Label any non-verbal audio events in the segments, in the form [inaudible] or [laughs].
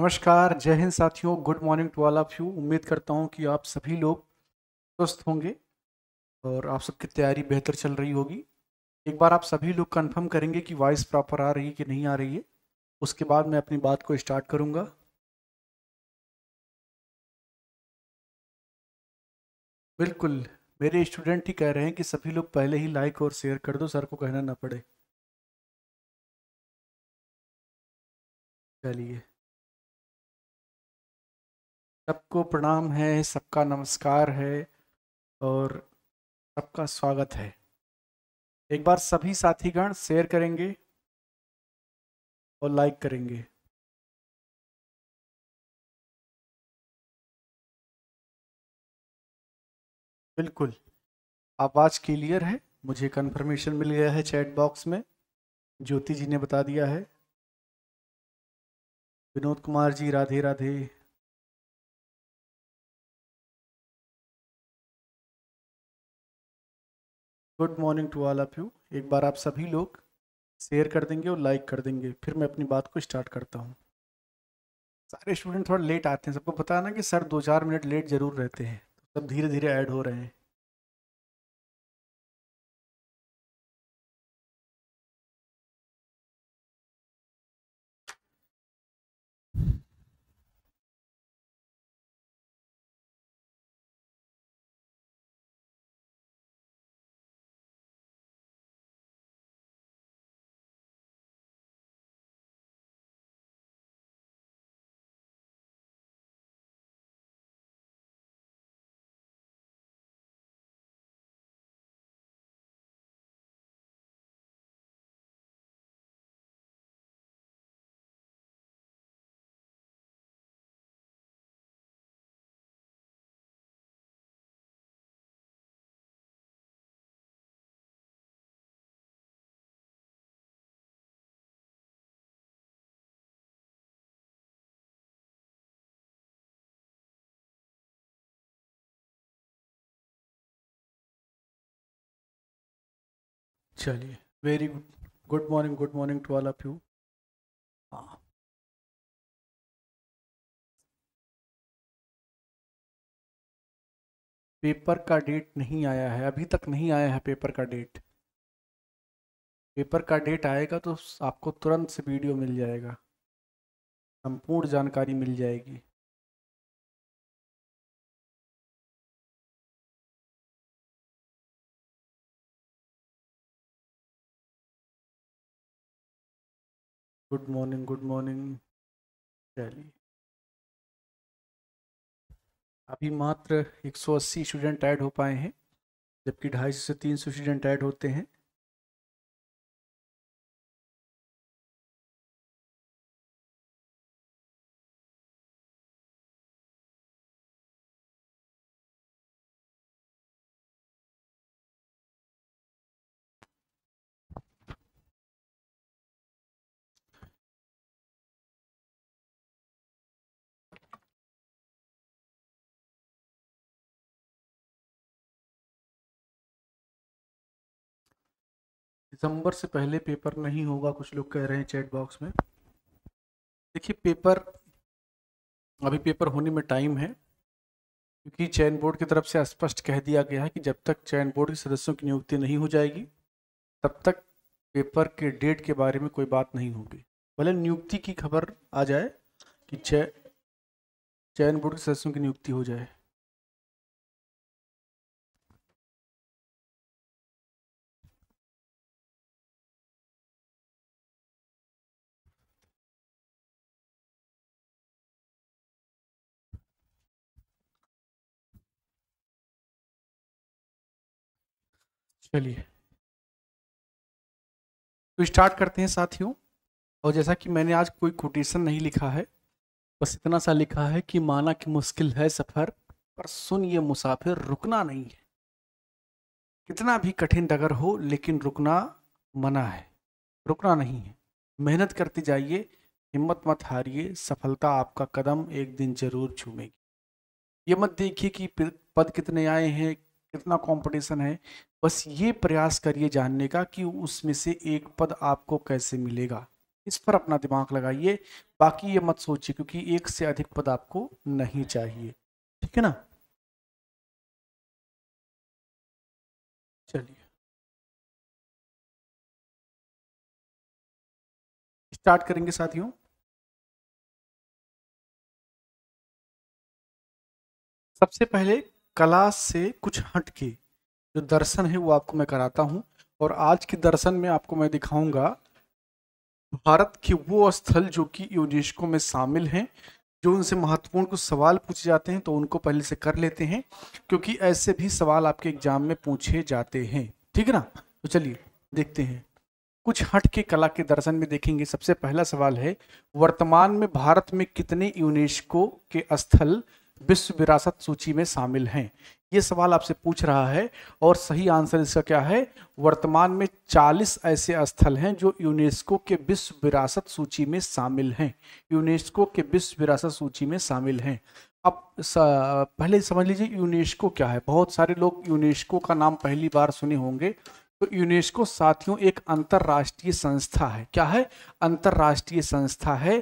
नमस्कार जय हिंद साथियों good morning to all of you उम्मीद करता हूँ कि आप सभी लोग स्वस्थ होंगे और आप सबकी तैयारी बेहतर चल रही होगी एक बार आप सभी लोग कंफर्म करेंगे कि वॉइस प्रॉपर आ रही है कि नहीं आ रही है उसके बाद मैं अपनी बात को स्टार्ट करूँगा बिल्कुल मेरे स्टूडेंट ही कह रहे हैं कि सभी लोग पहले ही लाइक और शेयर कर दो सर को कहना ना पड़े चलिए सबको प्रणाम है सबका नमस्कार है और सबका स्वागत है एक बार सभी साथीगण शेयर करेंगे और लाइक करेंगे बिल्कुल आवाज़ क्लियर है मुझे कंफर्मेशन मिल गया है चैट बॉक्स में ज्योति जी ने बता दिया है Vinod Kumar ji Radhe Radhe good morning to all of you एक बार आप सभी लोग शेयर कर देंगे और लाइक कर देंगे फिर मैं अपनी बात को स्टार्ट करता हूँ सारे स्टूडेंट थोड़ा लेट आते हैं सबको पता है ना कि सर दो चार मिनट लेट जरूर रहते हैं सब धीरे धीरे ऐड हो रहे हैं चलिए very good good morning good morning to all of you हाँ पेपर का डेट नहीं आया है अभी तक नहीं आया है पेपर का डेट पेपर का डेट आएगा तो आपको तुरंत से वीडियो मिल जाएगा संपूर्ण जानकारी मिल जाएगी गुड मॉर्निंग गुड मॉर्निंग चलिए अभी मात्र 180 स्टूडेंट ऐड हो पाए हैं जबकि ढाई सौ से तीन सौ स्टूडेंट ऐड होते हैं दिसंबर से पहले पेपर नहीं होगा कुछ लोग कह रहे हैं चैट बॉक्स में देखिए पेपर अभी पेपर होने में टाइम है क्योंकि चयन बोर्ड की तरफ से स्पष्ट कह दिया गया है कि जब तक चयन बोर्ड के सदस्यों की नियुक्ति नहीं हो जाएगी तब तक पेपर के डेट के बारे में कोई बात नहीं होगी भले नियुक्ति की खबर आ जाए कि चयन बोर्ड के सदस्यों की नियुक्ति हो जाए चलिए तो स्टार्ट करते हैं साथियों और जैसा कि मैंने आज कोई कोटेशन नहीं लिखा है बस इतना सा लिखा है कि माना कि मुश्किल है सफ़र पर सुन ये मुसाफिर रुकना नहीं है कितना भी कठिन डगर हो लेकिन रुकना मना है रुकना नहीं है मेहनत करते जाइए हिम्मत मत हारिए सफलता आपका कदम एक दिन जरूर छूमेगी ये मत देखिए कि पद कितने आए हैं कितना कंपटीशन है बस ये प्रयास करिए जानने का कि उसमें से एक पद आपको कैसे मिलेगा इस पर अपना दिमाग लगाइए बाकी ये मत सोचिए क्योंकि एक से अधिक पद आपको नहीं चाहिए ठीक है ना चलिए स्टार्ट करेंगे साथियों सबसे पहले कला से कुछ हट के जो दर्शन है वो आपको मैं कराता हूँ और आज के दर्शन में आपको मैं दिखाऊंगा भारत के वो स्थल जो कि यूनेस्को में शामिल हैं जो उनसे महत्वपूर्ण कुछ सवाल पूछे जाते हैं तो उनको पहले से कर लेते हैं क्योंकि ऐसे भी सवाल आपके एग्जाम में पूछे जाते हैं ठीक है ना तो चलिए देखते हैं कुछ हट के कला के दर्शन में देखेंगे सबसे पहला सवाल है वर्तमान में भारत में कितने यूनेस्को के स्थल विश्व विरासत सूची में शामिल हैं ये सवाल आपसे पूछ रहा है और सही आंसर इसका क्या है वर्तमान में 40 ऐसे स्थल हैं जो यूनेस्को के विश्व विरासत सूची में शामिल हैं यूनेस्को के विश्व विरासत सूची में शामिल हैं अब पहले समझ लीजिए यूनेस्को क्या है बहुत सारे लोग यूनेस्को का नाम पहली बार सुने होंगे तो यूनेस्को साथियों एक अंतर्राष्ट्रीय संस्था है क्या है अंतर्राष्ट्रीय संस्था है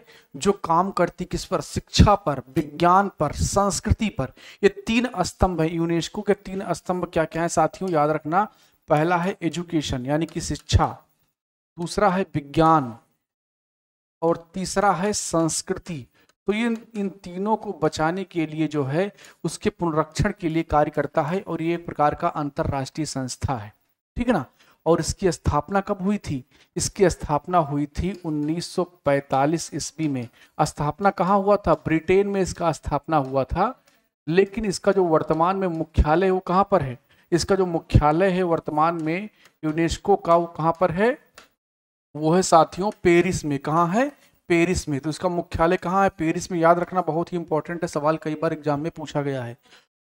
जो काम करती किस पर शिक्षा पर विज्ञान पर संस्कृति पर ये तीन स्तंभ है यूनेस्को के तीन स्तंभ क्या क्या है साथियों याद रखना पहला है एजुकेशन यानी कि शिक्षा दूसरा है विज्ञान और तीसरा है संस्कृति तो ये इन तीनों को बचाने के लिए जो है उसके पुनरक्षण के लिए कार्य करता है और ये एक प्रकार का अंतर्राष्ट्रीय संस्था है ठीक है ना और इसकी स्थापना कब हुई थी इसकी स्थापना हुई थी 1945 ईस्वी में स्थापना कहाँ हुआ था ब्रिटेन में इसका स्थापना हुआ था लेकिन इसका जो वर्तमान में मुख्यालय है वो कहाँ पर है इसका जो मुख्यालय है वर्तमान में यूनेस्को का वो कहाँ पर है वो है साथियों पेरिस में कहाँ है पेरिस में तो इसका मुख्यालय कहाँ है पेरिस में याद रखना बहुत ही इंपॉर्टेंट है सवाल कई बार एग्जाम में पूछा गया है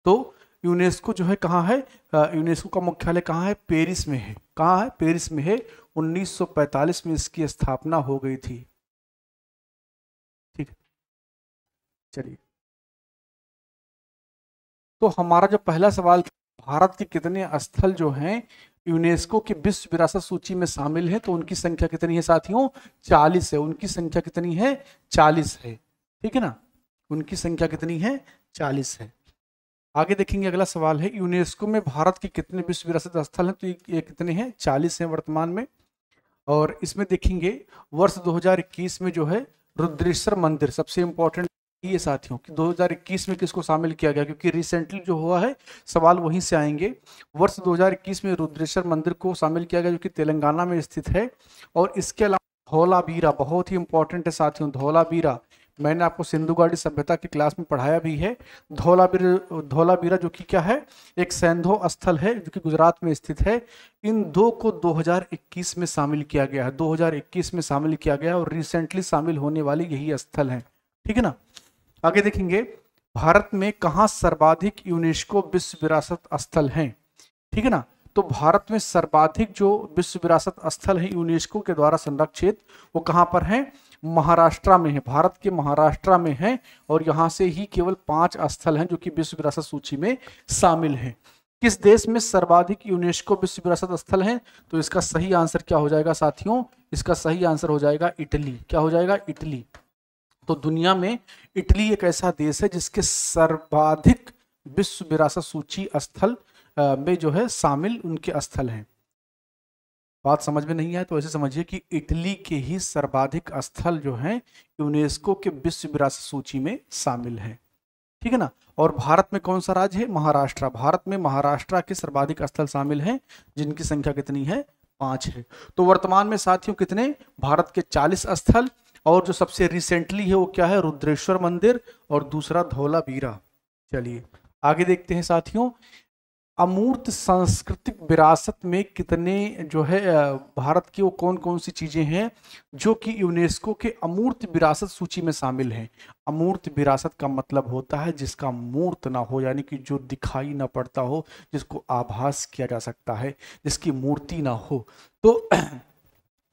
तो यूनेस्को जो है कहाँ है यूनेस्को का मुख्यालय कहाँ है पेरिस में है कहाँ है पेरिस में है 1945 में इसकी स्थापना हो गई थी ठीक है चलिए तो हमारा जो पहला सवाल भारत के कितने स्थल जो हैं यूनेस्को की विश्व विरासत सूची में शामिल है तो उनकी संख्या कितनी है साथियों चालीस है उनकी संख्या कितनी है चालीस है ठीक है ना उनकी संख्या कितनी है चालीस है आगे देखेंगे अगला सवाल है यूनेस्को में भारत के कितने विश्व विरासत स्थल हैं तो ये कितने हैं चालीस हैं वर्तमान में और इसमें देखेंगे वर्ष 2021 में जो है रुद्रेश्वर मंदिर सबसे इम्पोर्टेंट ये साथियों कि 2021 में किसको शामिल किया गया क्योंकि रिसेंटली जो हुआ है सवाल वहीं से आएंगे वर्ष 2021 में रुद्रेश्वर मंदिर को शामिल किया गया जो कि तेलंगाना में स्थित है और इसके अलावा धौलाबीरा बहुत ही इंपॉर्टेंट है साथियों धौलाबीरा मैंने आपको सिंधु घाटी सभ्यता की क्लास में पढ़ाया भी है धौलाबीर धौलाबीरा जो कि क्या है एक सैंधो स्थल है जो कि गुजरात में स्थित है इन दो को 2021 में शामिल किया गया है 2021 में शामिल किया गया और रिसेंटली शामिल होने वाली यही स्थल है ठीक है ना आगे देखेंगे भारत में कहाँ सर्वाधिक यूनेस्को विश्व विरासत स्थल हैं ठीक है ना तो भारत में सर्वाधिक जो विश्व विरासत स्थल है यूनेस्को के द्वारा संरक्षित वो कहाँ पर है महाराष्ट्र में है भारत के महाराष्ट्र में है और यहाँ से ही केवल पांच स्थल हैं जो कि विश्व विरासत सूची में शामिल है किस देश में सर्वाधिक यूनेस्को विश्व विरासत स्थल है तो इसका सही आंसर क्या हो जाएगा साथियों इसका सही आंसर हो जाएगा इटली क्या हो जाएगा इटली तो दुनिया में इटली एक ऐसा देश है जिसके सर्वाधिक विश्व विरासत सूची स्थल में जो है शामिल उनके स्थल हैं बात समझ में नहीं आए तो ऐसे समझिए कि इटली के ही सर्वाधिक स्थल जो हैं यूनेस्को के विश्व विरासत सूची में शामिल हैं ठीक है ना और भारत में कौन सा राज्य है महाराष्ट्र भारत में महाराष्ट्र के सर्वाधिक स्थल शामिल हैं जिनकी संख्या कितनी है पाँच है तो वर्तमान में साथियों कितने भारत के चालीस स्थल और जो सबसे रिसेंटली है वो क्या है रुद्रेश्वर मंदिर और दूसरा धौलावीरा चलिए आगे देखते हैं साथियों अमूर्त सांस्कृतिक विरासत में कितने जो है भारत की वो कौन कौन सी चीज़ें हैं जो कि यूनेस्को के अमूर्त विरासत सूची में शामिल हैं अमूर्त विरासत का मतलब होता है जिसका मूर्त ना हो यानी कि जो दिखाई ना पड़ता हो जिसको आभास किया जा सकता है जिसकी मूर्ति ना हो तो [clears throat]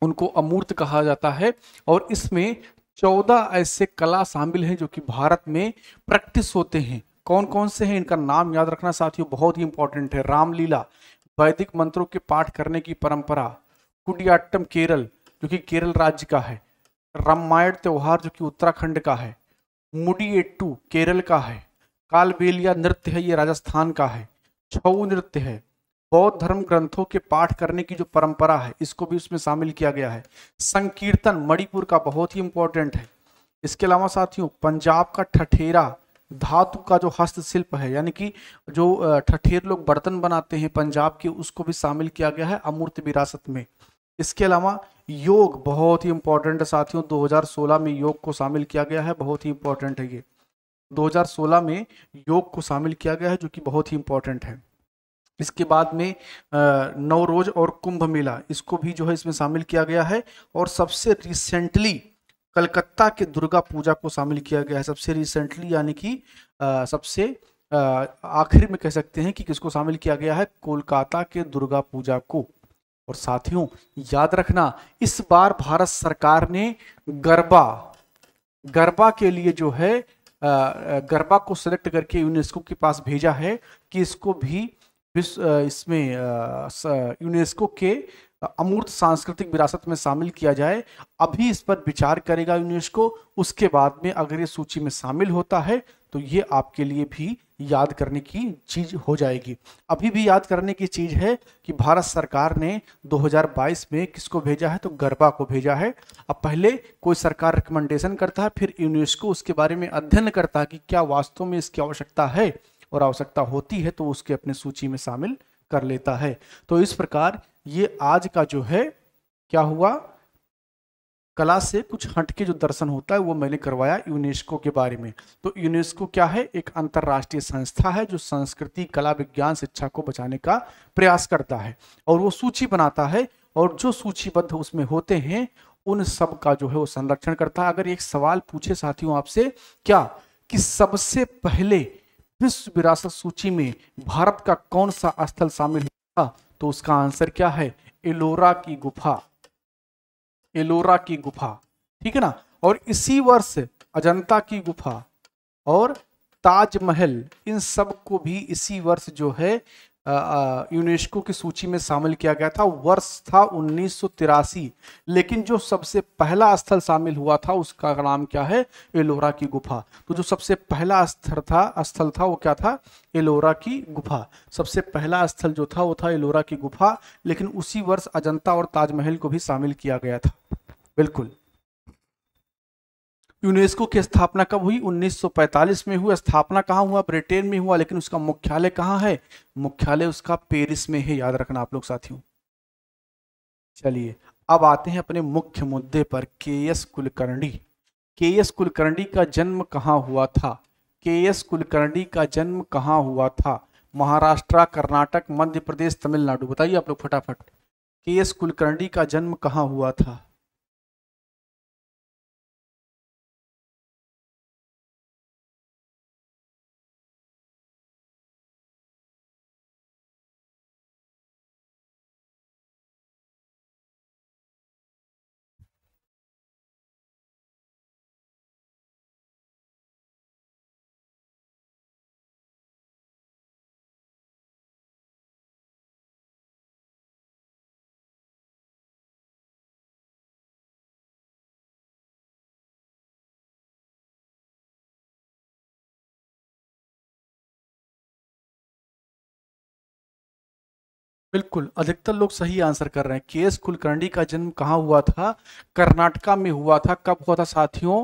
उनको अमूर्त कहा जाता है और इसमें चौदह ऐसे कला शामिल हैं जो कि भारत में प्रैक्टिस होते हैं कौन कौन से हैं इनका नाम याद रखना साथियों बहुत ही इंपॉर्टेंट है रामलीला वैदिक मंत्रों के पाठ करने की परंपरा कुडियाट्टम केरल जो कि केरल राज्य का है रामायण त्यौहार जो कि उत्तराखंड का है मुडी एट्टू केरल का है कालबेलिया नृत्य है ये राजस्थान का है छऊ नृत्य है बौद्ध धर्म ग्रंथों के पाठ करने की जो परंपरा है इसको भी उसमें शामिल किया गया है संकीर्तन मणिपुर का बहुत ही इंपॉर्टेंट है इसके अलावा साथियों पंजाब का ठठेरा धातु का जो हस्तशिल्प है यानी कि जो ठठेर लोग बर्तन बनाते हैं पंजाब के उसको भी शामिल किया गया है अमूर्त विरासत में इसके अलावा योग बहुत ही इंपॉर्टेंट है साथियों 2016 में योग को शामिल किया गया है बहुत ही इंपॉर्टेंट है ये 2016 में योग को शामिल किया गया है जो कि बहुत ही इंपॉर्टेंट है इसके बाद में नवरोज और कुंभ मेला इसको भी जो है इसमें शामिल किया गया है और सबसे रिसेंटली कलकत्ता के दुर्गा पूजा को शामिल किया गया है सबसे रिसेंटली यानी कि सबसे आखिर में कह सकते हैं कि किसको शामिल किया गया है कोलकाता के दुर्गा पूजा को और साथियों याद रखना इस बार भारत सरकार ने गरबा गरबा के लिए जो है गरबा को सिलेक्ट करके यूनेस्को के पास भेजा है कि इसको भी इसमें यूनेस्को के अमूर्त सांस्कृतिक विरासत में शामिल किया जाए अभी इस पर विचार करेगा यूनेस्को उसके बाद में अगर ये सूची में शामिल होता है तो ये आपके लिए भी याद करने की चीज हो जाएगी अभी भी याद करने की चीज है कि भारत सरकार ने 2022 में किसको भेजा है तो गरबा को भेजा है अब पहले कोई सरकार रिकमेंडेशन करता है फिर यूनेस्को उसके बारे में अध्ययन करता है कि क्या वास्तव में इसकी आवश्यकता है और आवश्यकता होती है तो उसके अपने सूची में शामिल कर लेता है तो इस प्रकार ये आज का जो है क्या हुआ कला से कुछ हटके जो दर्शन होता है वो मैंने करवाया यूनेस्को के बारे में तो यूनेस्को क्या है एक अंतर्राष्ट्रीय संस्था है जो संस्कृति कला विज्ञान शिक्षा को बचाने का प्रयास करता है और वो सूची बनाता है और जो सूचीबद्ध उसमें होते हैं उन सब का जो है वो संरक्षण करता है अगर एक सवाल पूछे साथियों आपसे क्या कि सबसे पहले विश्व विरासत सूची में भारत का कौन सा स्थल शामिल था तो उसका आंसर क्या है एलोरा की गुफा एलोरा की गुफा ठीक है ना और इसी वर्ष अजंता की गुफा और ताजमहल इन सब को भी इसी वर्ष जो है यूनेस्को की सूची में शामिल किया गया था वर्ष था उन्नीस लेकिन जो सबसे पहला स्थल शामिल हुआ था उसका नाम क्या है एलोरा की गुफा तो जो सबसे पहला स्थल था स्थल था वो क्या था एलोरा की गुफा सबसे पहला स्थल जो था वो था एलोरा की गुफा लेकिन उसी वर्ष अजंता और ताजमहल को भी शामिल किया गया था बिल्कुल यूनेस्को की स्थापना कब हुई 1945 में हुआ स्थापना कहाँ हुआ ब्रिटेन में हुआ लेकिन उसका मुख्यालय कहाँ है मुख्यालय उसका पेरिस में है याद रखना आप लोग साथियों चलिए अब आते हैं अपने मुख्य मुद्दे पर के एस कुलकर्णी के एस कुलकर्णी का जन्म कहाँ हुआ था के एस कुलकर्णी का जन्म कहाँ हुआ था महाराष्ट्र कर्नाटक मध्य प्रदेश तमिलनाडु बताइए आप लोग फटाफट के एस कुलकर्णी का जन्म कहाँ हुआ था बिल्कुल अधिकतर लोग सही आंसर कर रहे हैं के एस कुलकर्णी का जन्म कहाँ हुआ था कर्नाटका में हुआ था कब हुआ था साथियों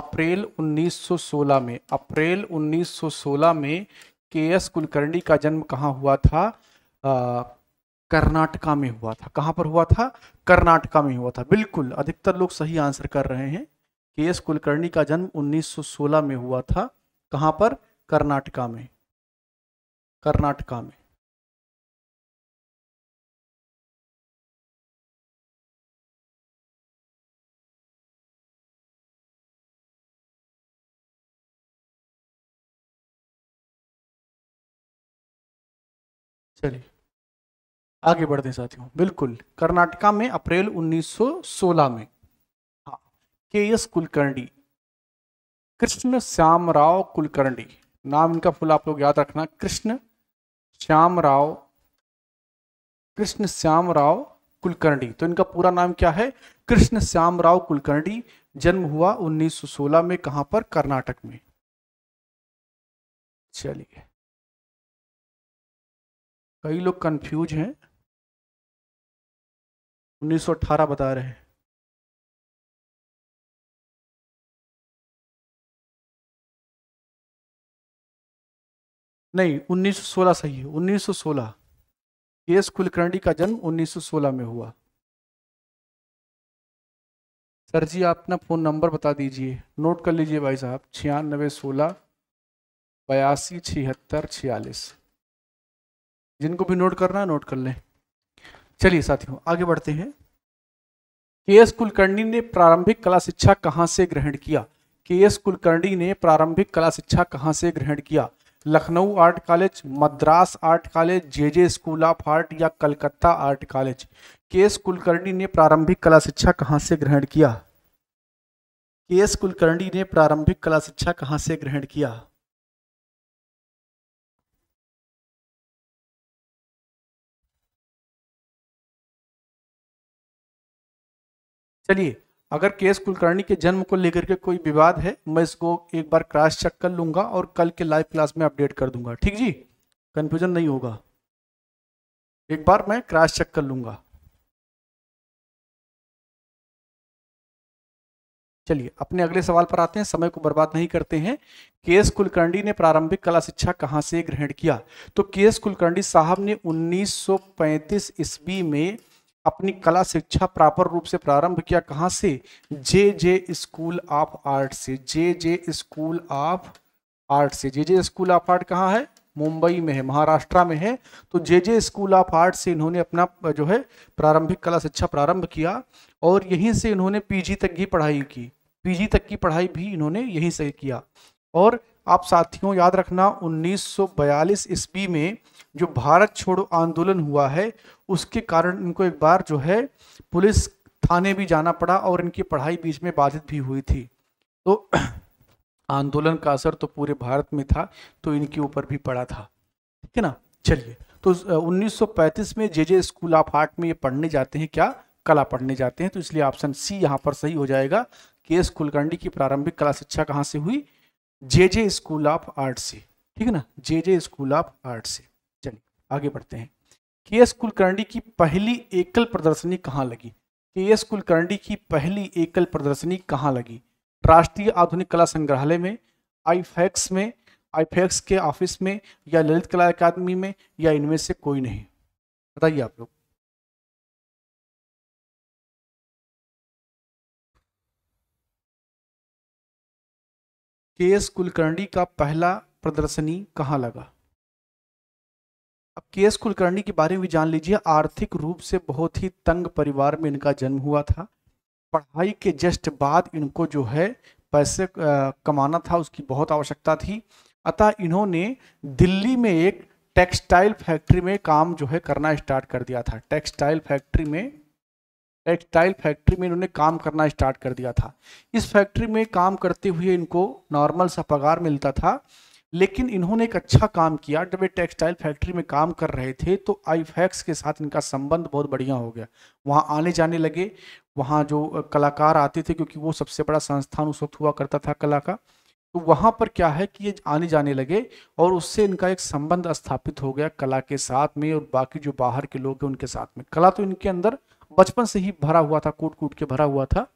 अप्रैल 1916 में अप्रैल 1916 में के एस कुलकर्णी का जन्म कहाँ हुआ था कर्नाटका में हुआ था कहाँ पर हुआ था कर्नाटका में हुआ था बिल्कुल अधिकतर लोग सही आंसर कर रहे हैं के एस कुलकर्णी का जन्म 1916 में हुआ था कहाँ पर कर्नाटका में कर्नाटका में चलिए आगे बढ़ते साथियों बिल्कुल कर्नाटका में अप्रैल 1916 में हाँ के एस कुलकर्णी कृष्ण श्याम राव कुलकर्णी नाम इनका फुल आप लोग याद रखना कृष्ण श्याम राव कृष्ण श्याम राव कुलकर्णी तो इनका पूरा नाम क्या है कृष्ण श्याम राव कुलकर्णी जन्म हुआ 1916 में कहां पर कर्नाटक में चलिए कई लोग कंफ्यूज हैं 1918 बता रहे हैं नहीं 1916 सही है 1916 एस कुलकर्णी का जन्म 1916 में हुआ सर जी आप अपना फ़ोन नंबर बता दीजिए नोट कर लीजिए भाई साहब छियानवे सोलह बयासी छिहत्तर छियालीस जिनको भी नोट करना है नोट कर लें चलिए साथियों आगे बढ़ते हैं के एस कुलकर्णी ने प्रारंभिक कला शिक्षा कहाँ से ग्रहण किया के एस कुलकर्णी ने प्रारंभिक कला शिक्षा कहाँ से ग्रहण किया Lucknow art college Madras art college J J school of art या Calcutta art college K S Kulkarni ने प्रारंभिक कला शिक्षा कहाँ से ग्रहण किया के एस कुलकर्णी ने प्रारंभिक कला शिक्षा कहाँ से ग्रहण किया चलिए अगर केस कुलकर्णी के जन्म को लेकर के कोई विवाद है मैं इसको एक बार क्रॉस चेक कर लूंगा और कल के लाइव क्लास में अपडेट कर दूंगा ठीक जी कंफ्यूजन नहीं होगा एक बार मैं क्रॉस चेक कर लूंगा चलिए अपने अगले सवाल पर आते हैं समय को बर्बाद नहीं करते हैं केस कुलकर्णी ने प्रारंभिक कला शिक्षा कहाँ से ग्रहण किया तो केस कुलकर्णी साहब ने 1935 ईस्वी में अपनी कला शिक्षा प्रॉपर रूप से प्रारंभ किया कहाँ से J J school of art से J J school of art से J J school of art कहाँ है मुंबई में है महाराष्ट्र में है तो J J school of art से इन्होंने अपना जो है प्रारंभिक कला शिक्षा प्रारंभ किया और यहीं से इन्होंने पीजी तक की पढ़ाई की पीजी तक की पढ़ाई भी इन्होंने यहीं से किया और आप साथियों याद रखना 1942 ईस्वी में जो भारत छोड़ो आंदोलन हुआ है उसके कारण इनको एक बार जो है पुलिस थाने भी जाना पड़ा और इनकी पढ़ाई बीच में बाधित भी हुई थी तो [clears throat] आंदोलन का असर तो पूरे भारत में था तो इनके ऊपर भी पड़ा था ठीक है ना चलिए तो 1935 में J J school of art में ये पढ़ने जाते हैं क्या कला पढ़ने जाते हैं तो इसलिए ऑप्शन सी यहाँ पर सही हो जाएगा के एस कुलकर्णी की प्रारंभिक कला शिक्षा कहाँ से हुई J J school of art से ठीक है ना J J school of art से आगे बढ़ते हैं के एस कुलकर्णी की पहली एकल प्रदर्शनी कहाँ लगी के एस कुलकर्णी की पहली एकल प्रदर्शनी कहाँ लगी राष्ट्रीय आधुनिक कला संग्रहालय में आईफैक्स में आईफैक्स के ऑफिस में या ललित कला अकादमी में या इनमें से कोई नहीं बताइए आप लोग के एस कुलकर्णी का पहला प्रदर्शनी कहाँ लगा अब के एस कुलकर्णी के बारे में जान लीजिए आर्थिक रूप से बहुत ही तंग परिवार में इनका जन्म हुआ था पढ़ाई के जस्ट बाद इनको जो है पैसे कमाना था उसकी बहुत आवश्यकता थी अतः इन्होंने दिल्ली में एक टेक्सटाइल फैक्ट्री में काम जो है करना स्टार्ट कर दिया था टेक्सटाइल फैक्ट्री में टेक्सटाइल फैक्ट्री में इन्होंने काम करना स्टार्ट कर दिया था इस फैक्ट्री में काम करते हुए इनको नॉर्मल सा पगार मिलता था लेकिन इन्होंने एक अच्छा काम किया जब ये टेक्सटाइल फैक्ट्री में काम कर रहे थे तो आईफैक्स के साथ इनका संबंध बहुत बढ़िया हो गया वहाँ आने जाने लगे वहाँ जो कलाकार आते थे क्योंकि वो सबसे बड़ा संस्थान उस वक्त हुआ करता था कला का तो वहाँ पर क्या है कि ये आने जाने लगे और उससे इनका एक संबंध स्थापित हो गया कला के साथ में और बाकी जो बाहर के लोग हैं उनके साथ में कला तो इनके अंदर बचपन से ही भरा हुआ था कूट कूट के भरा हुआ था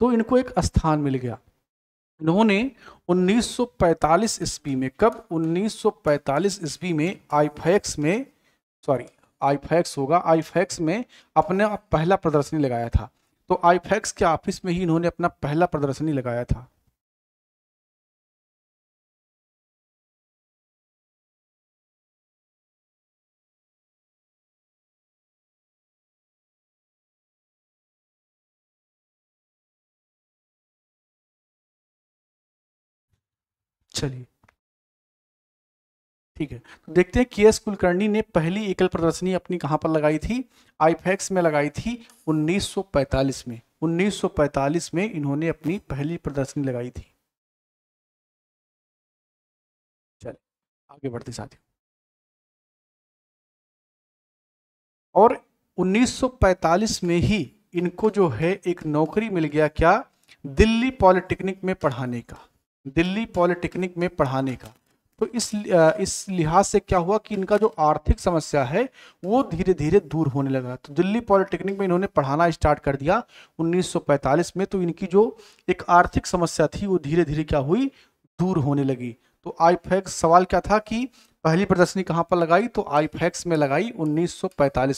तो इनको एक स्थान मिल गया इन्होंने 1945 ईस्वी में कब 1945 ईस्वी में आईफैक्स में सॉरी आईफैक्स होगा आईफैक्स में अपना पहला प्रदर्शनी लगाया था तो आईफैक्स के ऑफिस में ही इन्होंने अपना पहला प्रदर्शनी लगाया था चलिए ठीक है तो देखते हैं के एस कुलकर्णी ने पहली एकल प्रदर्शनी अपनी कहां पर लगाई थी आईफेक्स में लगाई थी 1945 में 1945 में इन्होंने अपनी पहली प्रदर्शनी लगाई थी चलिए आगे बढ़ते साथियों और 1945 में ही इनको जो है एक नौकरी मिल गया क्या दिल्ली पॉलिटेक्निक में पढ़ाने का दिल्ली पॉलिटेक्निक में पढ़ाने का तो इस इस लिहाज से क्या हुआ कि इनका जो आर्थिक समस्या है वो धीरे धीरे दूर होने लगा तो दिल्ली पॉलिटेक्निक में इन्होंने पढ़ाना स्टार्ट कर दिया 1945 में तो इनकी जो एक आर्थिक समस्या थी वो धीरे धीरे क्या हुई दूर होने लगी तो आई सवाल क्या था कि पहली प्रदर्शनी कहाँ पर लगाई तो आई में लगाई उन्नीस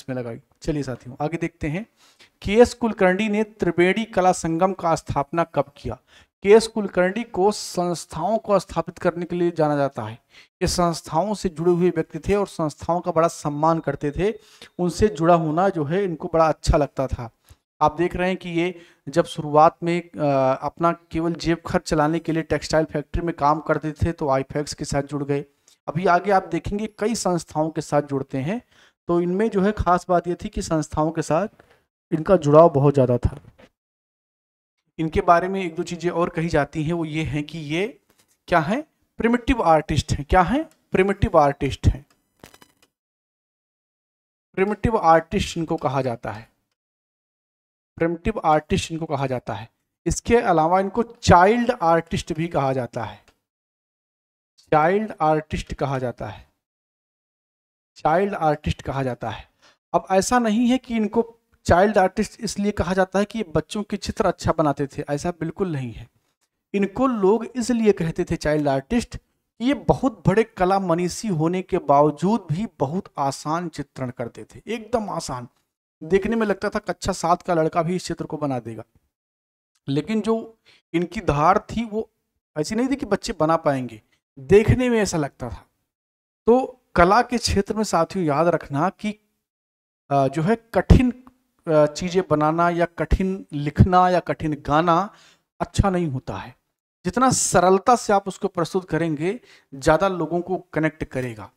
में लगाई चलिए साथियों आगे देखते हैं के एस कुलकर्णी ने त्रिवेणी कला संगम का स्थापना कब किया केस कुलकर्णी को संस्थाओं को स्थापित करने के लिए जाना जाता है ये संस्थाओं से जुड़े हुए व्यक्ति थे और संस्थाओं का बड़ा सम्मान करते थे उनसे जुड़ा होना जो है इनको बड़ा अच्छा लगता था आप देख रहे हैं कि ये जब शुरुआत में अपना केवल जेब खर्च चलाने के लिए टेक्सटाइल फैक्ट्री में काम करते थे तो आईफैक्स के साथ जुड़ गए अभी आगे आप देखेंगे कई संस्थाओं के साथ जुड़ते हैं तो इनमें जो है खास बात ये थी कि संस्थाओं के साथ इनका जुड़ाव बहुत ज़्यादा था इनके बारे में एक दो चीज़ें और कही जाती हैं वो ये हैं कि ये क्या है प्रिमिटिव आर्टिस्ट हैं क्या है प्रिमिटिव आर्टिस्ट हैं प्रिमिटिव आर्टिस्ट इनको कहा जाता है प्रिमिटिव आर्टिस्ट इनको कहा जाता है इसके अलावा इनको चाइल्ड आर्टिस्ट भी कहा जाता है चाइल्ड आर्टिस्ट कहा जाता है चाइल्ड आर्टिस्ट कहा जाता है अब ऐसा नहीं है कि इनको चाइल्ड आर्टिस्ट इसलिए कहा जाता है कि बच्चों के चित्र अच्छा बनाते थे ऐसा बिल्कुल नहीं है इनको लोग इसलिए कहते थे चाइल्ड आर्टिस्ट कि ये बहुत बड़े कला मनीषी होने के बावजूद भी बहुत आसान चित्रण करते थे एकदम आसान देखने में लगता था कक्षा सात का लड़का भी इस चित्र को बना देगा लेकिन जो इनकी धार थी वो ऐसी नहीं थी कि बच्चे बना पाएंगे देखने में ऐसा लगता था तो कला के क्षेत्र में साथियों याद रखना कि जो है कठिन चीज़ें बनाना या कठिन लिखना या कठिन गाना अच्छा नहीं होता है जितना सरलता से आप उसको प्रस्तुत करेंगे ज़्यादा लोगों को कनेक्ट करेगा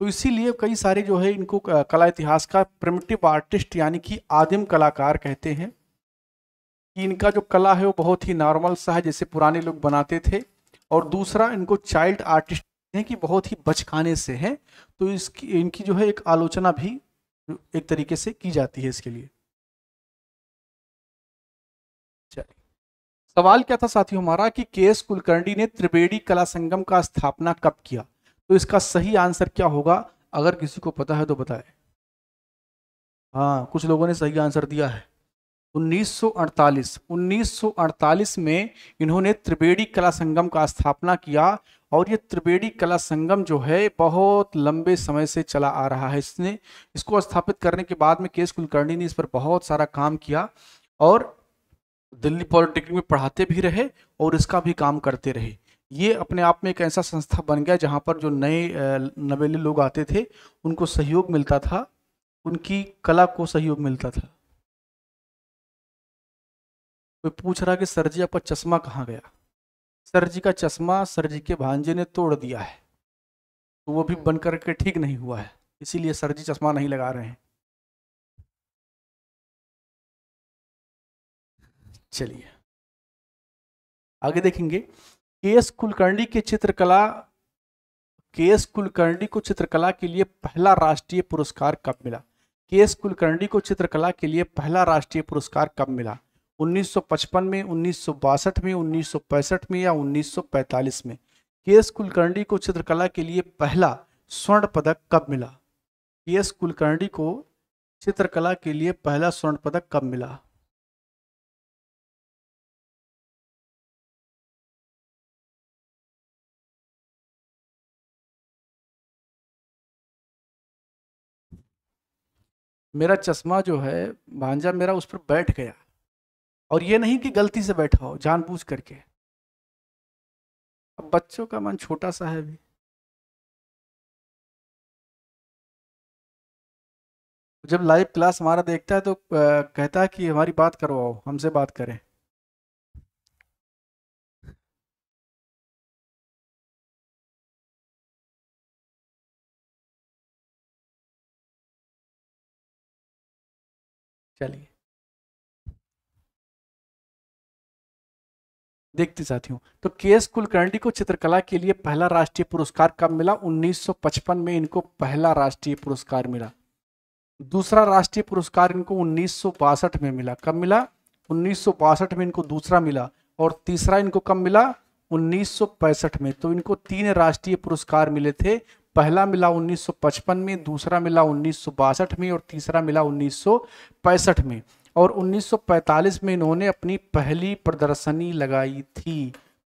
तो इसीलिए कई सारे जो है इनको कला इतिहास का प्रिमिटिव आर्टिस्ट यानी कि आदिम कलाकार कहते हैं कि इनका जो कला है वो बहुत ही नॉर्मल सा है जैसे पुराने लोग बनाते थे और दूसरा इनको चाइल्ड आर्टिस्ट हैं कि बहुत ही बचकाने से हैं तो इसकी इनकी जो है एक आलोचना भी एक तरीके से की जाती है इसके लिए सवाल क्या था साथियों हमारा कि के एस कुलकर्णी ने त्रिवेणी कला संगम का स्थापना कब किया तो इसका सही आंसर क्या होगा अगर किसी को पता है तो बताए हाँ कुछ लोगों ने सही आंसर दिया है 1948 1948 में इन्होंने त्रिवेणी कला संगम का स्थापना किया और ये त्रिवेणी कला संगम जो है बहुत लंबे समय से चला आ रहा है इसने इसको स्थापित करने के बाद में केस कुलकर्णी ने इस पर बहुत सारा काम किया और दिल्ली पॉलिटेक्निक में पढ़ाते भी रहे और इसका भी काम करते रहे ये अपने आप में एक ऐसा संस्था बन गया जहाँ पर जो नए नवेले लोग आते थे उनको सहयोग मिलता था उनकी कला को सहयोग मिलता था कोई पूछ रहा कि सर जी आपका चश्मा कहाँ गया सर जी का चश्मा सर जी के भांजे ने तोड़ दिया है तो वो भी हम्म। बन करके ठीक नहीं हुआ है इसीलिए सर जी चश्मा नहीं लगा रहे हैं चलिए आगे हाँ। देखेंगे के एस कुलकर्णी के चित्रकला के एस कुलकर्णी को चित्रकला के लिए पहला राष्ट्रीय पुरस्कार कब मिला के एस कुलकर्णी को चित्रकला के लिए पहला राष्ट्रीय पुरस्कार कब मिला 1955 में उन्नीस में उन्नीस में या 1945 में के एस कुलकर्णी को चित्रकला के लिए पहला स्वर्ण पदक कब मिला के एस कुलकर्णी को चित्रकला के लिए पहला स्वर्ण पदक कब मिला मेरा चश्मा जो है भांजा मेरा उस पर बैठ गया और ये नहीं कि गलती से बैठा हो जानबूझ करके अब बच्चों का मन छोटा सा है अभी जब लाइव क्लास हमारा देखता है तो कहता है कि हमारी बात करवाओ हमसे बात करें चलिए देखते हूँ तो के एस कुलकर्णी को चित्रकला के लिए पहला राष्ट्रीय पुरस्कार कब मिला 1955 में इनको पहला राष्ट्रीय पुरस्कार मिला दूसरा राष्ट्रीय पुरस्कार इनको उन्नीस में मिला कब मिला उन्नीस में इनको दूसरा मिला और तीसरा इनको कब मिला 1965 में तो इनको तीन राष्ट्रीय पुरस्कार मिले थे पहला मिला 1955 में दूसरा मिला उन्नीस में और तीसरा मिला उन्नीस में और 1945 में इन्होंने अपनी पहली प्रदर्शनी लगाई थी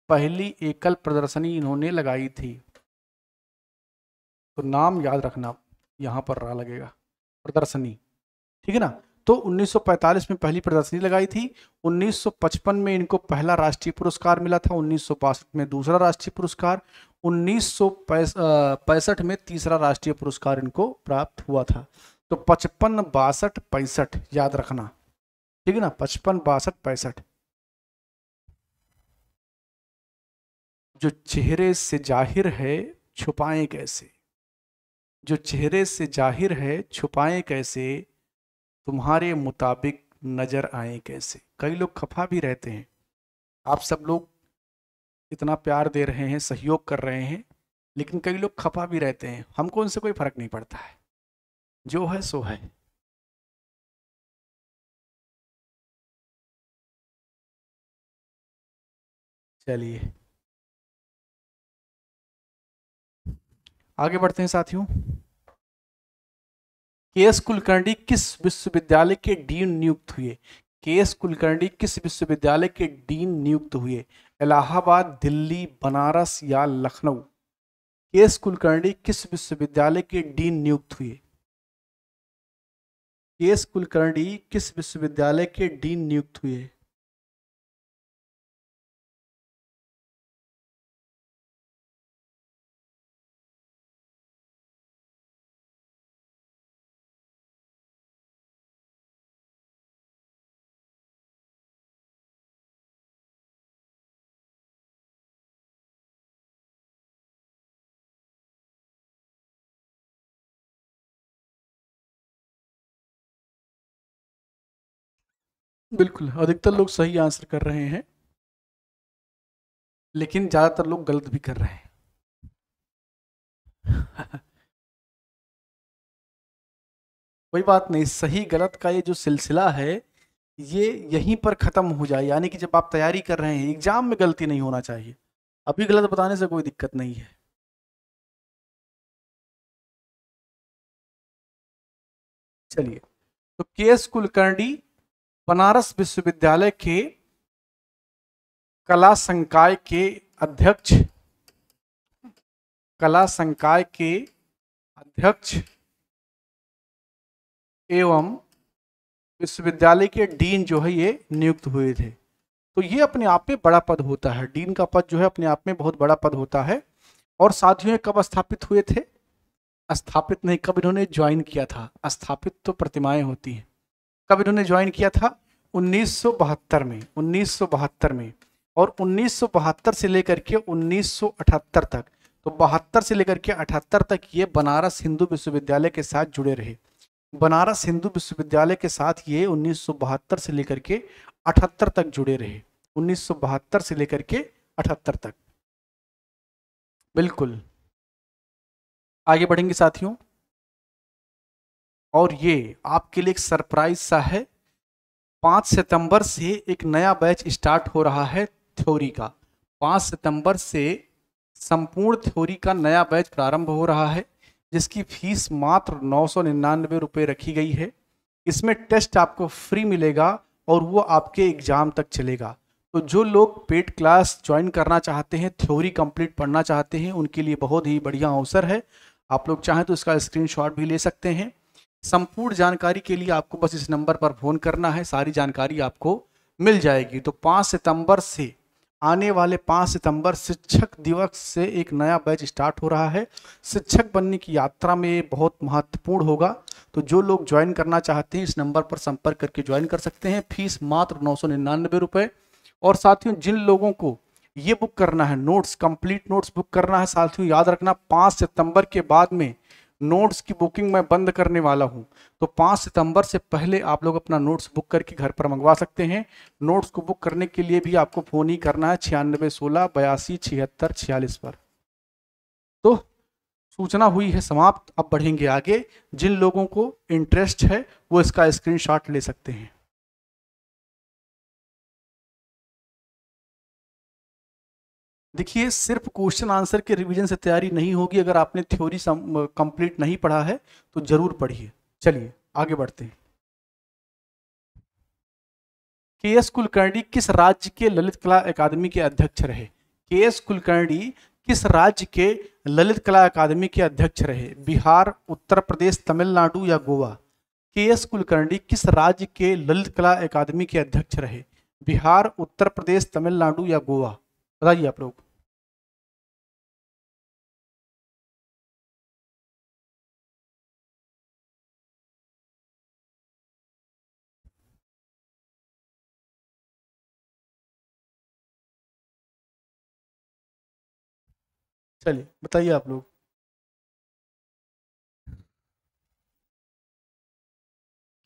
पहली एकल प्रदर्शनी इन्होंने लगाई थी तो नाम याद रखना यहाँ पर रहा लगेगा प्रदर्शनी ठीक है ना तो 1945 में पहली प्रदर्शनी लगाई थी 1955 में इनको पहला राष्ट्रीय पुरस्कार मिला था उन्नीस में दूसरा राष्ट्रीय पुरस्कार उन्नीस पैंसठ में तीसरा राष्ट्रीय पुरस्कार इनको प्राप्त हुआ था तो पचपन बासठ पैंसठ याद रखना ठीक है ना पचपन बासठ पैंसठ जो चेहरे से जाहिर है छुपाएं कैसे जो चेहरे से जाहिर है छुपाएं कैसे तुम्हारे मुताबिक नजर आए कैसे कई लोग खफा भी रहते हैं आप सब लोग इतना प्यार दे रहे हैं सहयोग कर रहे हैं लेकिन कई लोग खपा भी रहते हैं हमको उनसे कोई फर्क नहीं पड़ता है जो है सो है चलिए आगे बढ़ते हैं साथियों के एस कुलकर्णी किस विश्वविद्यालय के डीन नियुक्त हुए के एस कुलकर्णी किस विश्वविद्यालय के डीन नियुक्त हुए इलाहाबाद दिल्ली बनारस या लखनऊ के एस कुलकर्णी किस विश्वविद्यालय के डीन नियुक्त हुए के एस कुलकर्णी किस विश्वविद्यालय के डीन नियुक्त हुए बिल्कुल अधिकतर लोग सही आंसर कर रहे हैं लेकिन ज़्यादातर लोग गलत भी कर रहे हैं [laughs] कोई बात नहीं सही गलत का ये जो सिलसिला है ये यहीं पर ख़त्म हो जाए यानी कि जब आप तैयारी कर रहे हैं एग्ज़ाम में गलती नहीं होना चाहिए अभी गलत बताने से कोई दिक्कत नहीं है चलिए तो के एस कुलकर्णी बनारस विश्वविद्यालय के कला संकाय के अध्यक्ष कला संकाय के अध्यक्ष एवं विश्वविद्यालय के डीन जो है ये नियुक्त हुए थे तो ये अपने आप में बड़ा पद होता है डीन का पद जो है अपने आप में बहुत बड़ा पद होता है और साथियों कब स्थापित हुए थे स्थापित नहीं कब इन्होंने ज्वाइन किया था स्थापित तो प्रतिमाएं होती हैं कब इन्होंने ज्वाइन किया था 1972 में 1972 में और 1972 से लेकर के 1978 तक तो बहत्तर से लेकर के अठहत्तर तक ये बनारस हिंदू विश्वविद्यालय के साथ जुड़े रहे बनारस हिंदू विश्वविद्यालय के साथ ये 1972 से लेकर के अठहत्तर तक जुड़े रहे 1972 से लेकर के अठहत्तर तक बिल्कुल आगे बढ़ेंगे साथियों और ये आपके लिए एक सरप्राइज सा है पाँच सितंबर से एक नया बैच स्टार्ट हो रहा है थ्योरी का पाँच सितंबर से संपूर्ण थ्योरी का नया बैच प्रारंभ हो रहा है जिसकी फीस मात्र नौ सौ निन्यानवे रुपये रखी गई है इसमें टेस्ट आपको फ्री मिलेगा और वो आपके एग्ज़ाम तक चलेगा तो जो लोग पेड क्लास ज्वाइन करना चाहते हैं थ्योरी कंप्लीट पढ़ना चाहते हैं उनके लिए बहुत ही बढ़िया अवसर है आप लोग चाहें तो इसका स्क्रीनशॉट भी ले सकते हैं संपूर्ण जानकारी के लिए आपको बस इस नंबर पर फ़ोन करना है सारी जानकारी आपको मिल जाएगी तो पाँच सितंबर से आने वाले पाँच सितंबर शिक्षक दिवस से एक नया बैच स्टार्ट हो रहा है शिक्षक बनने की यात्रा में बहुत महत्वपूर्ण होगा तो जो लोग ज्वाइन करना चाहते हैं इस नंबर पर संपर्क करके ज्वाइन कर सकते हैं फीस मात्र नौ सौ रुपये और साथियों जिन लोगों को ये बुक करना है नोट्स कंप्लीट नोट्स बुक करना है साथियों याद रखना पाँच सितंबर के बाद में नोट्स की बुकिंग मैं बंद करने वाला हूं तो 5 सितंबर से पहले आप लोग अपना नोट्स बुक करके घर पर मंगवा सकते हैं नोट्स को बुक करने के लिए भी आपको फ़ोन ही करना है छियानबे सोलह बयासी छिहत्तर छियालीस पर तो सूचना हुई है समाप्त अब बढ़ेंगे आगे जिन लोगों को इंटरेस्ट है वो इसका स्क्रीनशॉट ले सकते हैं देखिए सिर्फ क्वेश्चन आंसर के रिवीजन से तैयारी नहीं होगी अगर आपने थ्योरी कंप्लीट नहीं पढ़ा है तो जरूर पढ़िए चलिए आगे बढ़ते हैं के एस कुलकर्णी किस राज्य के ललित कला अकादमी के अध्यक्ष रहे के एस कुलकर्णी किस राज्य के ललित कला अकादमी के अध्यक्ष रहे बिहार उत्तर प्रदेश तमिलनाडु या गोवा के एस कुलकर्णी किस राज्य के ललित कला अकादमी के अध्यक्ष रहे बिहार उत्तर प्रदेश तमिलनाडु या गोवा बताइए आप लोग चलिए बताइए आप लोग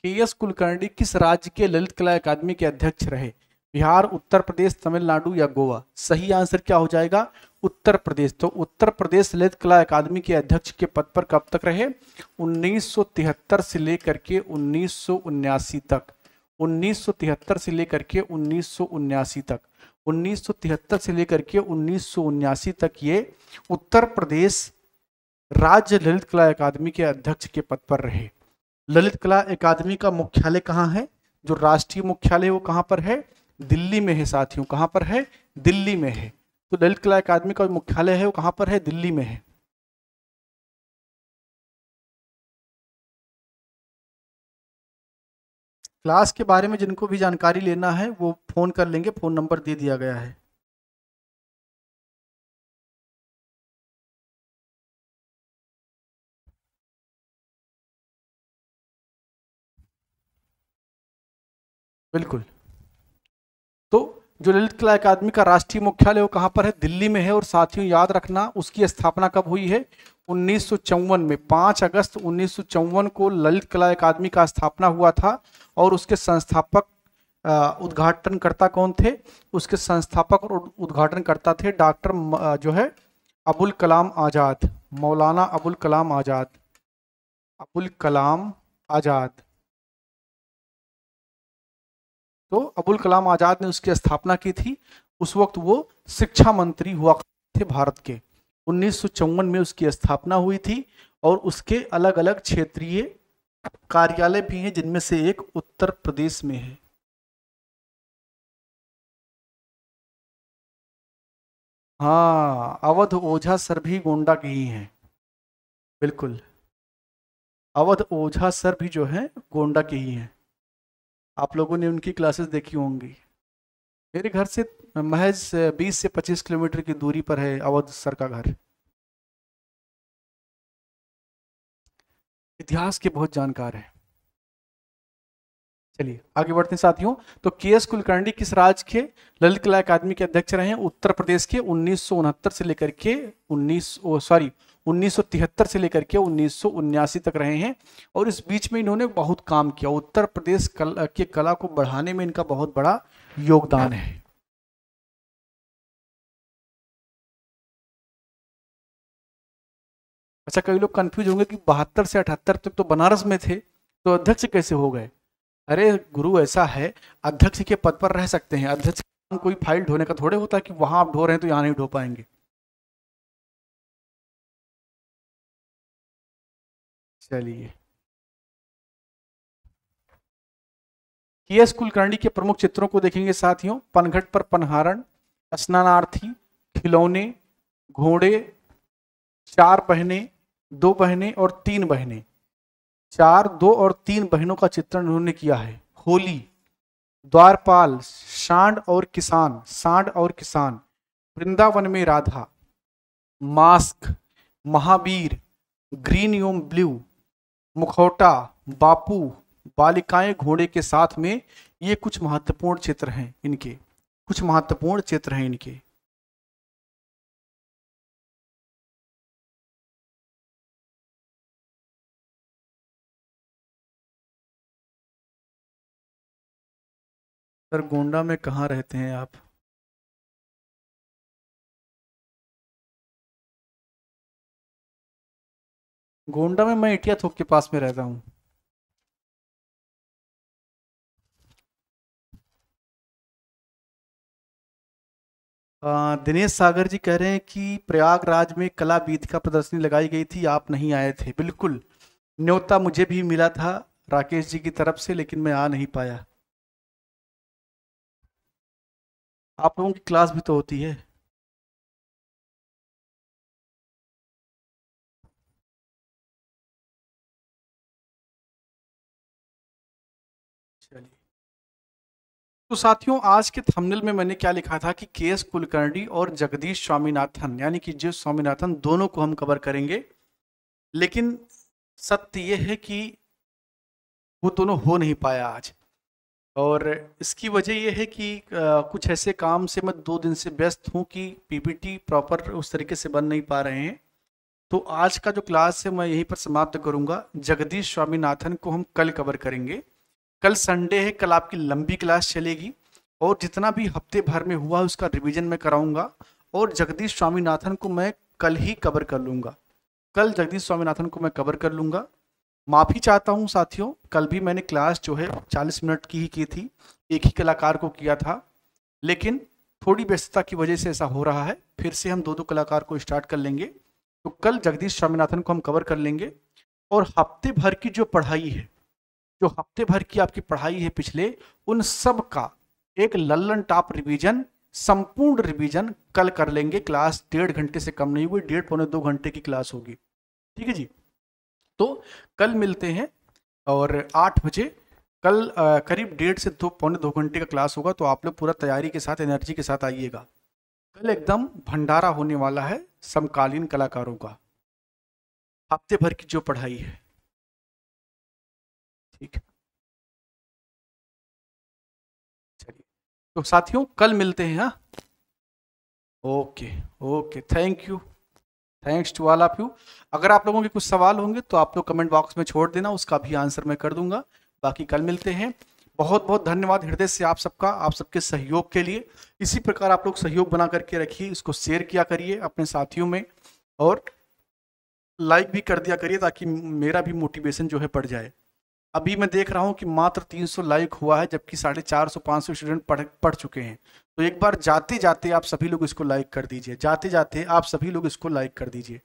के एस कुलकर्णी किस राज्य के ललित कला अकादमी के अध्यक्ष रहे बिहार उत्तर प्रदेश तमिलनाडु या गोवा सही आंसर क्या हो जाएगा उत्तर प्रदेश तो उत्तर प्रदेश ललित कला अकादमी के अध्यक्ष के पद पर कब तक रहे 1973 से लेकर के उन्नीस तक 1973 से लेकर के उन्नीस तक 1973 से लेकर के उन्नीस तक ये उत्तर प्रदेश राज्य ललित कला अकादमी के अध्यक्ष के पद पर रहे ललित कला अकादमी का मुख्यालय कहाँ है जो राष्ट्रीय मुख्यालय वो कहाँ पर है दिल्ली में है साथियों कहाँ पर है दिल्ली में है तो ललित कला अकादमी का मुख्यालय है वो कहाँ पर है दिल्ली में है क्लास के बारे में जिनको भी जानकारी लेना है वो फ़ोन कर लेंगे फ़ोन नंबर दे दिया गया है बिल्कुल तो जो ललित कला अकादमी का राष्ट्रीय मुख्यालय वो कहाँ पर है दिल्ली में है और साथियों याद रखना उसकी स्थापना कब हुई है उन्नीस में 5 अगस्त उन्नीस को ललित कला अकादमी का स्थापना हुआ था और उसके संस्थापक उद्घाटनकर्ता कौन थे उसके संस्थापक और उद्घाटनकर्ता थे डॉक्टर जो है अबुल कलाम आज़ाद मौलाना अबुल कलाम आज़ाद अबुल कलाम आज़ाद तो अबुल कलाम आज़ाद ने उसकी स्थापना की थी उस वक्त वो शिक्षा मंत्री हुआ थे भारत के उन्नीस में उसकी स्थापना हुई थी और उसके अलग अलग क्षेत्रीय कार्यालय भी हैं जिनमें से एक उत्तर प्रदेश में है हाँ अवध ओझा सर भी गोंडा के ही हैं बिल्कुल अवध ओझा सर भी जो है गोंडा के ही हैं आप लोगों ने उनकी क्लासेस देखी होंगी मेरे घर से महज 20 से 25 किलोमीटर की दूरी पर है अवध सर का घर इतिहास के बहुत जानकार है चलिए आगे बढ़ते हैं साथियों तो के एस कुलकर्णी किस राज्य के ललित कला अकादमी के अध्यक्ष रहे हैं उत्तर प्रदेश के उन्नीस से लेकर के उन्नीस सॉरी 1973 से लेकर के उन्नीस तक रहे हैं और इस बीच में इन्होंने बहुत काम किया उत्तर प्रदेश कल, के कला को बढ़ाने में इनका बहुत बड़ा योगदान है अच्छा कई लोग कंफ्यूज होंगे कि बहत्तर से अठहत्तर तक तो बनारस में थे तो अध्यक्ष कैसे हो गए अरे गुरु ऐसा है अध्यक्ष के पद पर रह सकते हैं अध्यक्ष कोई फाइल ढोने का थोड़े होता है कि वहां आप ढो रहे हैं तो यहाँ नहीं ढो पाएंगे चलिए एस कुलकर्णी के प्रमुख चित्रों को देखेंगे साथियों पनघट पर पनहारण स्नानार्थी खिलौने घोड़े चार बहने दो बहने और तीन बहने चार दो और तीन बहनों का चित्रण उन्होंने किया है होली द्वारपाल सांड और किसान सांड और किसान वृंदावन में राधा मास्क महावीर ग्रीन एवं ब्लू मुखौटा बापू बालिकाएं घोड़े के साथ में ये कुछ महत्वपूर्ण क्षेत्र हैं इनके कुछ महत्वपूर्ण क्षेत्र हैं इनके सर गोंडा में कहाँ रहते हैं आप गोंडा में मैं इटिया थोक के पास में रहता हूँ दिनेश सागर जी कह रहे हैं कि प्रयागराज में कला बीत का प्रदर्शनी लगाई गई थी आप नहीं आए थे बिल्कुल न्योता मुझे भी मिला था राकेश जी की तरफ से लेकिन मैं आ नहीं पाया आप लोगों की क्लास भी तो होती है तो साथियों आज के थंबनेल में मैंने क्या लिखा था कि के एस कुलकर्णी और जगदीश स्वामीनाथन यानी कि जे स्वामीनाथन दोनों को हम कवर करेंगे लेकिन सत्य ये है कि वो दोनों हो नहीं पाया आज और इसकी वजह यह है कि आ, कुछ ऐसे काम से मैं दो दिन से व्यस्त हूँ कि पीपीटी प्रॉपर उस तरीके से बन नहीं पा रहे हैं तो आज का जो क्लास है मैं यहीं पर समाप्त करूँगा जगदीश स्वामीनाथन को हम कल कवर करेंगे कल संडे है कल आपकी लंबी क्लास चलेगी और जितना भी हफ्ते भर में हुआ उसका रिवीजन मैं कराऊंगा और जगदीश स्वामीनाथन को मैं कल ही कवर कर लूँगा कल जगदीश स्वामीनाथन को मैं कवर कर लूँगा माफ़ी चाहता हूँ साथियों कल भी मैंने क्लास जो है चालीस मिनट की ही की थी एक ही कलाकार को किया था लेकिन थोड़ी व्यस्तता की वजह से ऐसा हो रहा है फिर से हम दो दो कलाकार को स्टार्ट कर लेंगे तो कल जगदीश स्वामीनाथन को हम कवर कर लेंगे और हफ्ते भर की जो पढ़ाई है जो हफ्ते भर की आपकी पढ़ाई है पिछले उन सब का एक लल्लन टाप रिवीजन संपूर्ण रिवीजन कल कर लेंगे क्लास डेढ़ घंटे से कम नहीं हुई डेढ़ पौने दो घंटे की क्लास होगी ठीक है जी तो कल मिलते हैं और आठ बजे कल करीब डेढ़ से दो पौने दो घंटे का क्लास होगा तो आप लोग पूरा तैयारी के साथ एनर्जी के साथ आइएगा कल एकदम भंडारा होने वाला है समकालीन कलाकारों का हफ्ते भर की जो पढ़ाई है ठीक है चलिए तो साथियों कल मिलते हैं हाँ okay okay thank you thanks to all of you अगर आप लोगों के कुछ सवाल होंगे तो आप लोग कमेंट बॉक्स में छोड़ देना उसका भी आंसर मैं कर दूंगा बाकी कल मिलते हैं बहुत बहुत धन्यवाद हृदय से आप सबका आप सबके सहयोग के लिए इसी प्रकार आप लोग सहयोग बना करके रखिए इसको शेयर किया करिए अपने साथियों में और लाइक भी कर दिया करिए ताकि मेरा भी मोटिवेशन जो है बढ़ जाए अभी मैं देख रहा हूँ कि मात्र 300 लाइक हुआ है जबकि साढ़े चार सौ सौ स्टूडेंट पढ़ पढ़ चुके हैं तो एक बार जाते जाते आप सभी लोग इसको लाइक कर दीजिए जाते जाते आप सभी लोग इसको लाइक कर दीजिए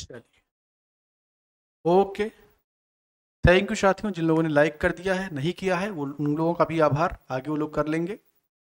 चलिए ओके थैंक यू साथियों जिन लोगों ने लाइक कर दिया है नहीं किया है वो उन लोगों का भी आभार आगे वो लोग कर लेंगे